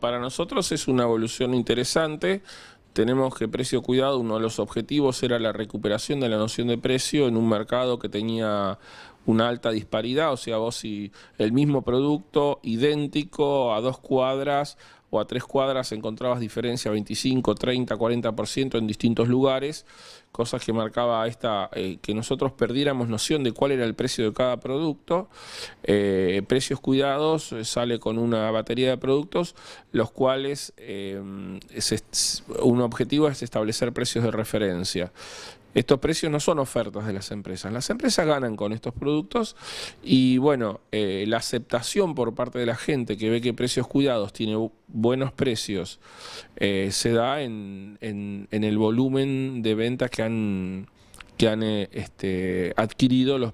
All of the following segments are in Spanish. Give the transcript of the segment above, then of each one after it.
para nosotros es una evolución interesante. Tenemos que precio cuidado, uno de los objetivos era la recuperación de la noción de precio en un mercado que tenía una alta disparidad, o sea, vos si el mismo producto idéntico a dos cuadras o a tres cuadras encontrabas diferencia 25, 30, 40% en distintos lugares, cosas que marcaba esta, eh, que nosotros perdiéramos noción de cuál era el precio de cada producto. Eh, precios cuidados eh, sale con una batería de productos, los cuales es, un objetivo es establecer precios de referencia. Estos precios no son ofertas de las empresas. Las empresas ganan con estos productos y bueno, eh, la aceptación por parte de la gente que ve que precios cuidados tiene buenos precios eh, se da en, el volumen de ventas que han, eh, este, adquirido los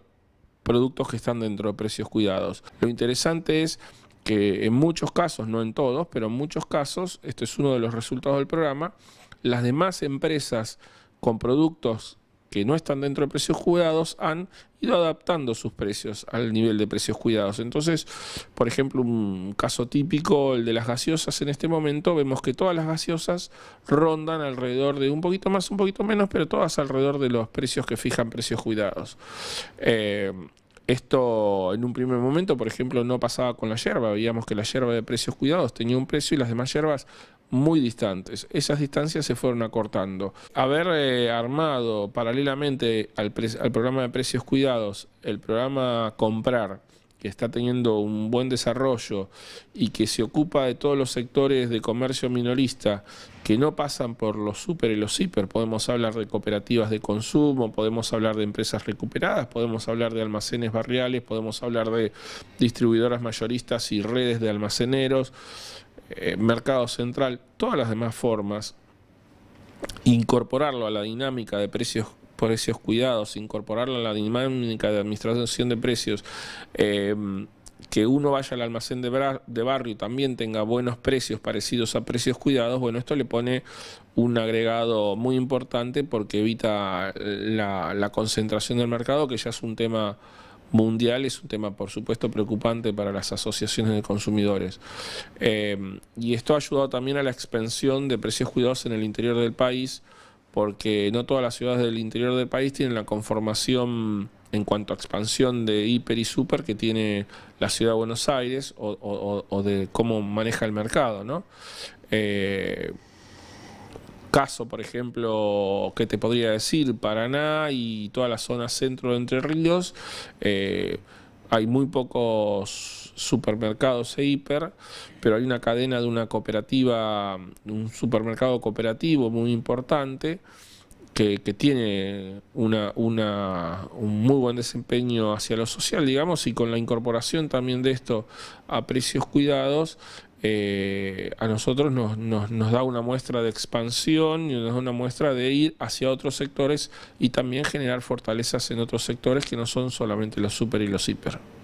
productos que están dentro de precios cuidados. Lo interesante es que en muchos casos, no en todos, pero en muchos casos, esto es uno de los resultados del programa, las demás empresas con productos que no están dentro de precios cuidados han ido adaptando sus precios al nivel de precios cuidados. Entonces, por ejemplo, un caso típico, el de las gaseosas en este momento, vemos que todas las gaseosas rondan alrededor de un poquito más, un poquito menos, pero todas alrededor de los precios que fijan precios cuidados. Eh, esto en un primer momento, por ejemplo, no pasaba con la hierba. Veíamos que la hierba de precios cuidados tenía un precio y las demás hierbas muy distantes. Esas distancias se fueron acortando. Haber eh, armado paralelamente al, al programa de precios cuidados el programa Comprar, que está teniendo un buen desarrollo y que se ocupa de todos los sectores de comercio minorista que no pasan por los super y los hiper. Podemos hablar de cooperativas de consumo, podemos hablar de empresas recuperadas, podemos hablar de almacenes barriales, podemos hablar de distribuidoras mayoristas y redes de almaceneros. Eh, mercado central, todas las demás formas, incorporarlo a la dinámica de precios precios cuidados, incorporarlo a la dinámica de administración de precios, eh, que uno vaya al almacén de, barrio y también tenga buenos precios parecidos a precios cuidados, bueno, esto le pone un agregado muy importante porque evita la concentración del mercado, que ya es un tema mundial es un tema, por supuesto, preocupante para las asociaciones de consumidores. Eh, y esto ha ayudado también a la expansión de precios cuidados en el interior del país, porque no todas las ciudades del interior del país tienen la conformación en cuanto a expansión de hiper y super que tiene la ciudad de Buenos Aires o, de cómo maneja el mercado, ¿no? Eh, caso, por ejemplo, que te podría decir, Paraná y toda la zona centro de Entre Ríos, eh, hay muy pocos supermercados e hiper, pero hay una cadena de una cooperativa, un supermercado cooperativo muy importante. Que, tiene un muy buen desempeño hacia lo social, digamos, y con la incorporación también de esto a precios cuidados, eh, a nosotros nos, nos, da una muestra de expansión y nos da una muestra de ir hacia otros sectores y también generar fortalezas en otros sectores que no son solamente los super y los hiper.